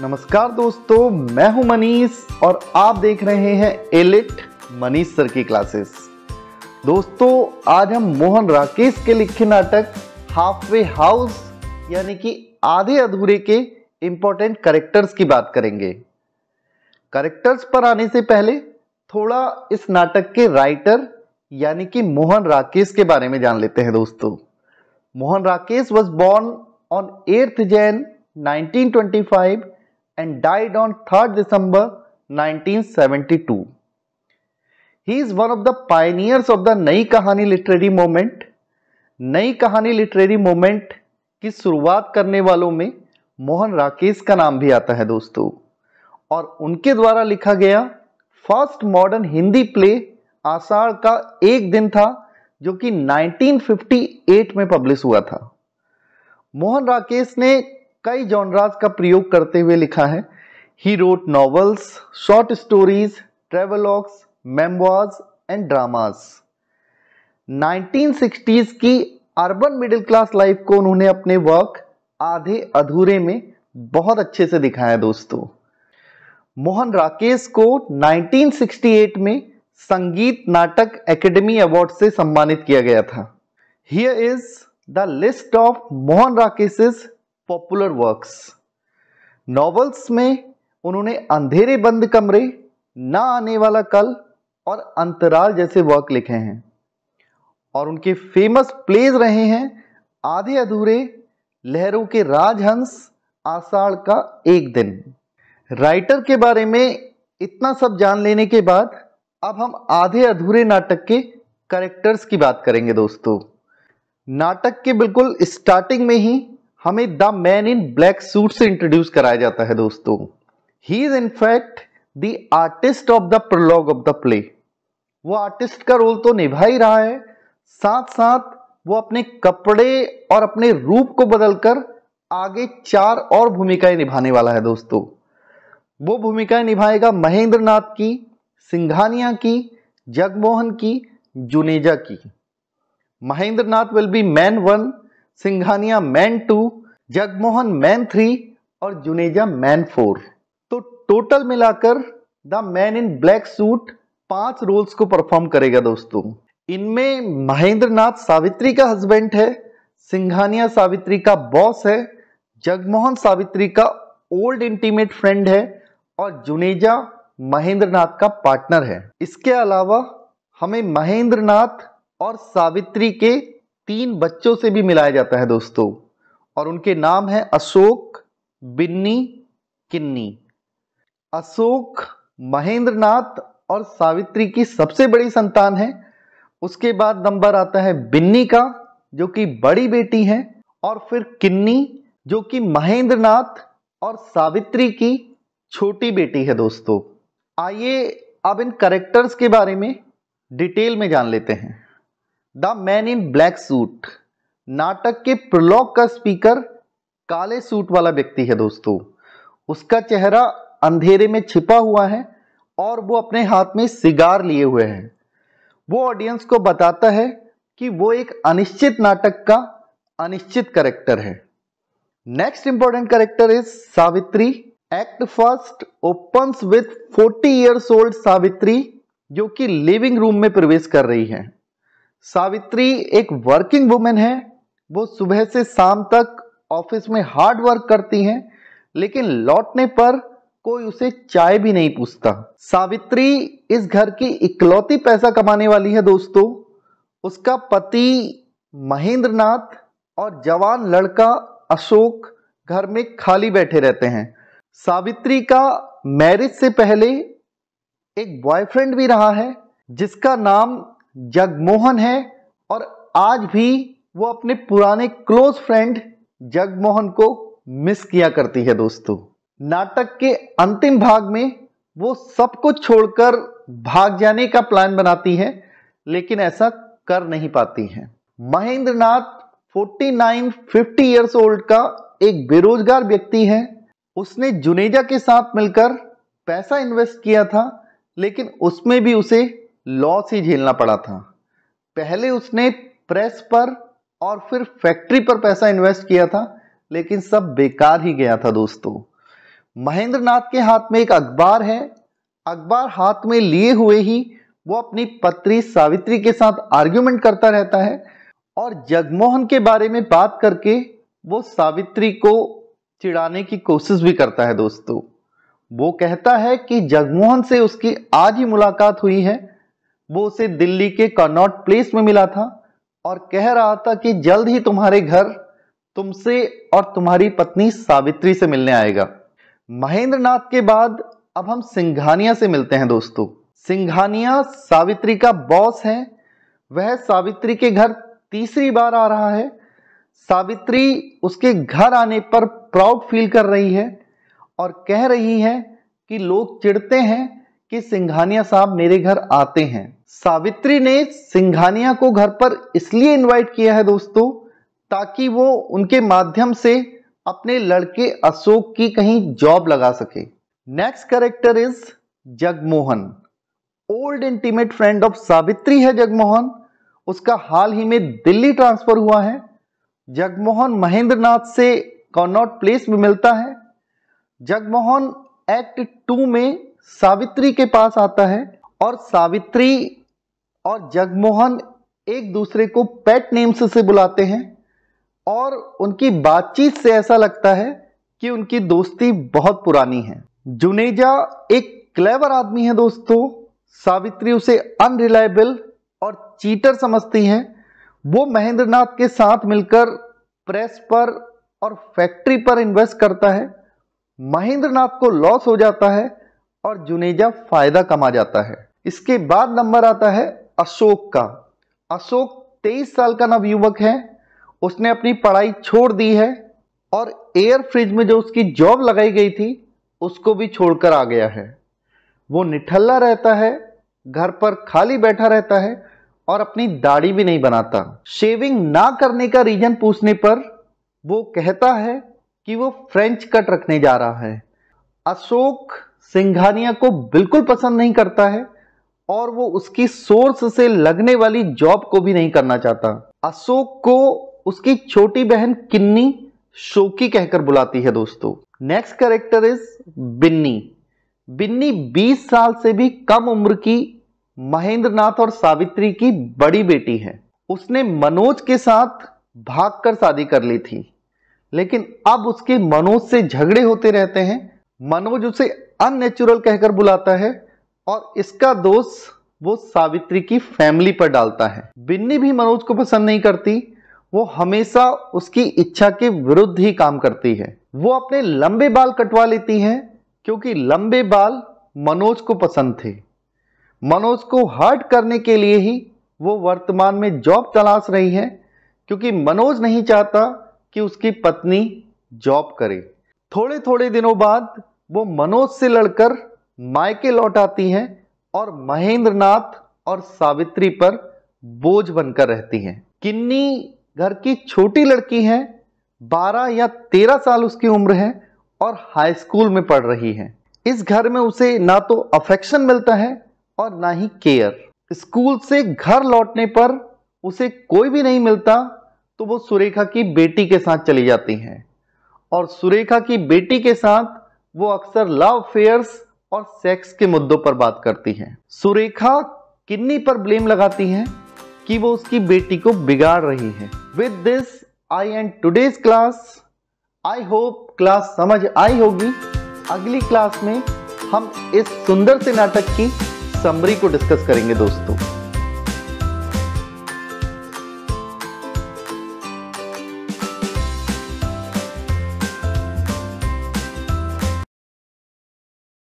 नमस्कार दोस्तों मैं हूं मनीष और आप देख रहे हैं एलिट मनीष सर की क्लासेस दोस्तों आज हम मोहन राकेश के लिखे नाटक हाफ वे हाउस यानी कि आधे अधूरे के इंपॉर्टेंट करेक्टर्स की बात करेंगे करेक्टर्स पर आने से पहले थोड़ा इस नाटक के राइटर यानी कि मोहन राकेश के बारे में जान लेते हैं दोस्तों Mohan Rakesh was born on eighth Jan 1925 and died on 3rd December 1972. He is one of the pioneers of the नई Kahani literary movement. नई Kahani literary movement की शुरुआत करने वालों में मोहन राकेश का नाम भी आता है दोस्तों और उनके द्वारा लिखा गया first modern Hindi play Ashadh Ka Ek दिन था जो कि 1958 में पब्लिश हुआ था मोहन राकेश ने कई जॉनराज का प्रयोग करते हुए लिखा है he wrote novels short stories travelogues memoirs and dramas 1960s की अर्बन मिडिल क्लास लाइफ को उन्होंने अपने वर्क आधे अधूरे में बहुत अच्छे से दिखाया दोस्तों मोहन राकेश को 1968 में संगीत नाटक एकेडमी अवार्ड से सम्मानित किया गया था here is the list of Mohan Rakesh popular works novels में उन्होंने अंधेरे बंद कमरे ना आने वाला कल और अंतराल जैसे वर्क लिखे हैं और उनके फेमस प्लेज रहे हैं आधे अधूरे लहरों के राजहंस आषाढ़ का एक दिन राइटर के बारे में इतना सब जान लेने के बाद अब हम आधे अधूरे नाटक के करेक्टर्स की बात करेंगे दोस्तों नाटक के बिल्कुल स्टार्टिंग में ही हमें the man in black suit से इंट्रोड्यूस कराया जाता है दोस्तों he is in fact the artist of the prologue of the play वो आर्टिस्ट का रोल तो निभा ही रहा है साथ साथ वो अपने कपड़े और अपने रूप को बदलकर आगे चार और भूमिकाएं निभाने वाला है दोस्तों वो भूमिकाएं निभाएगा महेंद्र नाथ की सिंघानिया की जगमोहन की जुनेजा की Mahendra Nath will be man one Singhania man two Jagmohan man three और जुनेजा मैन फोर तो टोटल मिलाकर the man in black suit पांच रोल्स को परफॉर्म करेगा दोस्तों इनमें महेंद्र नाथ सावित्री का हस्बैंड है सिंघानिया सावित्री का बॉस है जगमोहन सावित्री का ओल्ड इंटीमेट फ्रेंड है और जुनेजा महेंद्र नाथ का पार्टनर है इसके अलावा हमें महेंद्र नाथ और सावित्री के तीन बच्चों से भी मिलाया जाता है दोस्तों और उनके नाम है अशोक बिन्नी किन्नी अशोक महेंद्रनाथ और सावित्री की सबसे बड़ी संतान है उसके बाद नंबर आता है बिन्नी का जो कि बड़ी बेटी है और फिर किन्नी जो कि महेंद्रनाथ और सावित्री की छोटी बेटी है दोस्तों आइए अब इन करेक्टर्स के बारे में डिटेल में जान लेते हैं the man in black suit नाटक के प्रलोक का स्पीकर काले सूट वाला व्यक्ति है दोस्तों उसका चेहरा अंधेरे में छिपा हुआ है और वो अपने हाथ में सिगार लिए हुए है वो ऑडियंस को बताता है कि वो एक अनिश्चित नाटक का अनिश्चित करेक्टर है next important character is Savitri act first open with 40 years old Savitri जो कि लिविंग रूम में प्रवेश कर रही है सावित्री एक वर्किंग वुमेन है वो सुबह से शाम तक ऑफिस में हार्ड वर्क करती हैं लेकिन लौटने पर कोई उसे चाय भी नहीं पूछता सावित्री इस घर की इकलौती पैसा कमाने वाली है दोस्तों उसका पति महेंद्र नाथ और जवान लड़का अशोक घर में खाली बैठे रहते हैं सावित्री का मैरिज से पहले एक बॉयफ्रेंड भी रहा है जिसका नाम जगमोहन है और आज भी वो अपने पुराने क्लोज फ्रेंड जगमोहन को मिस किया करती है दोस्तों नाटक के अंतिम भाग में वो सबको छोड़कर भाग जाने का प्लान बनाती है लेकिन ऐसा कर नहीं पाती है Mahendra Nath forty nine fifty years old का एक बेरोजगार व्यक्ति है उसने जुनेजा के साथ मिलकर पैसा इन्वेस्ट किया था लेकिन उसमें भी उसे लॉस ही झेलना पड़ा था पहले उसने प्रेस पर और फिर फैक्ट्री पर पैसा इन्वेस्ट किया था लेकिन सब बेकार ही गया था दोस्तों महेंद्र नाथ के हाथ में एक अखबार है अखबार हाथ में लिए हुए ही वो अपनी पत्री सावित्री के साथ आर्ग्यूमेंट करता रहता है और जगमोहन के बारे में बात करके वो सावित्री को चिढ़ाने की कोशिश भी करता है दोस्तों वो कहता है कि जगमोहन से उसकी आज ही मुलाकात हुई है वो उसे दिल्ली के कनॉट प्लेस में मिला था और कह रहा था कि जल्द ही तुम्हारे घर तुमसे और तुम्हारी पत्नी सावित्री से मिलने आएगा महेंद्र नाथ के बाद अब हम सिंघानिया से मिलते हैं दोस्तों सिंघानिया सावित्री का बॉस है वह सावित्री के घर तीसरी बार आ रहा है सावित्री उसके घर आने पर प्राउड फील कर रही है और कह रही है कि लोग चिढ़ते हैं कि सिंघानिया साहब मेरे घर आते हैं सावित्री ने सिंघानिया को घर पर इसलिए इनवाइट किया है दोस्तों ताकि वो उनके माध्यम से अपने लड़के अशोक की कहीं जॉब लगा सके next character is Jagmohan old intimate friend of Savitri है जगमोहन उसका हाल ही में दिल्ली ट्रांसफर हुआ है जगमोहन महेंद्र नाथ से कॉनॉट प्लेस में मिलता है जगमोहन एक्ट टू में सावित्री के पास आता है और सावित्री और जगमोहन एक दूसरे को पेट नेम्स से बुलाते हैं और उनकी बातचीत से ऐसा लगता है कि उनकी दोस्ती बहुत पुरानी है जुनेजा एक क्लेवर आदमी है दोस्तों सावित्री उसे अनरिलायबल और चीटर समझती हैं वो महेंद्रनाथ के साथ मिलकर प्रेस पर और फैक्ट्री पर इन्वेस्ट करता है महेंद्रनाथ को लॉस हो जाता है और जुनेजा फायदा कमा जाता है इसके बाद नंबर आता है अशोक का अशोक तेईस साल का नवयुवक है उसने अपनी पढ़ाई छोड़ दी है और एयर फ्रिज में जो उसकी जॉब लगाई गई थी उसको भी छोड़कर आ गया है वो निठल्ला रहता है घर पर खाली बैठा रहता है और अपनी दाढ़ी भी नहीं बनाता शेविंग ना करने का रीजन पूछने पर वो कहता है कि वो फ्रेंच कट रखने जा रहा है अशोक सिंघानिया को बिल्कुल पसंद नहीं करता है और वो उसकी सोर्स से लगने वाली जॉब को भी नहीं करना चाहता अशोक को उसकी छोटी बहन किन्नी शोकी कहकर बुलाती है दोस्तों next character is Binni Binni 20 साल से भी कम उम्र की महेंद्रनाथ और सावित्री की बड़ी बेटी है उसने मनोज के साथ भागकर शादी कर ली थी लेकिन अब उसके मनोज से झगड़े होते रहते हैं मनोज उसे अननेचुरल कहकर बुलाता है और इसका दोष वो सावित्री की फैमिली पर डालता है बिन्नी भी मनोज को पसंद नहीं करती वो हमेशा उसकी इच्छा के विरुद्ध ही काम करती है वो अपने लंबे बाल कटवा लेती हैं क्योंकि लंबे बाल मनोज को पसंद थे मनोज को हर्ट करने के लिए ही वो वर्तमान में जॉब तलाश रही है क्योंकि मनोज नहीं चाहता कि उसकी पत्नी जॉब करे थोड़े थोड़े दिनों बाद वो मनोज से लड़कर मायके लौट आती हैं और महेंद्रनाथ और सावित्री पर बोझ बनकर रहती हैं किन्नी घर की छोटी लड़की है बारह या तेरह साल उसकी उम्र है और हाई स्कूल में पढ़ रही है इस घर में उसे ना तो अफेक्शन मिलता है और ना ही केयर स्कूल से घर लौटने पर उसे कोई भी नहीं मिलता तो वो सुरेखा की बेटी के साथ चली जाती हैं और सुरेखा की बेटी के साथ वो अक्सर लव अफेयर्स और सेक्स के मुद्दों पर बात करती हैं सुरेखा किन्नी पर ब्लेम लगाती हैं कि वो उसकी बेटी को बिगाड़ रही है with this I and today's class I hope class समझ आई होगी अगली क्लास में हम इस सुंदर से नाटक की समरी को डिस्कस करेंगे दोस्तों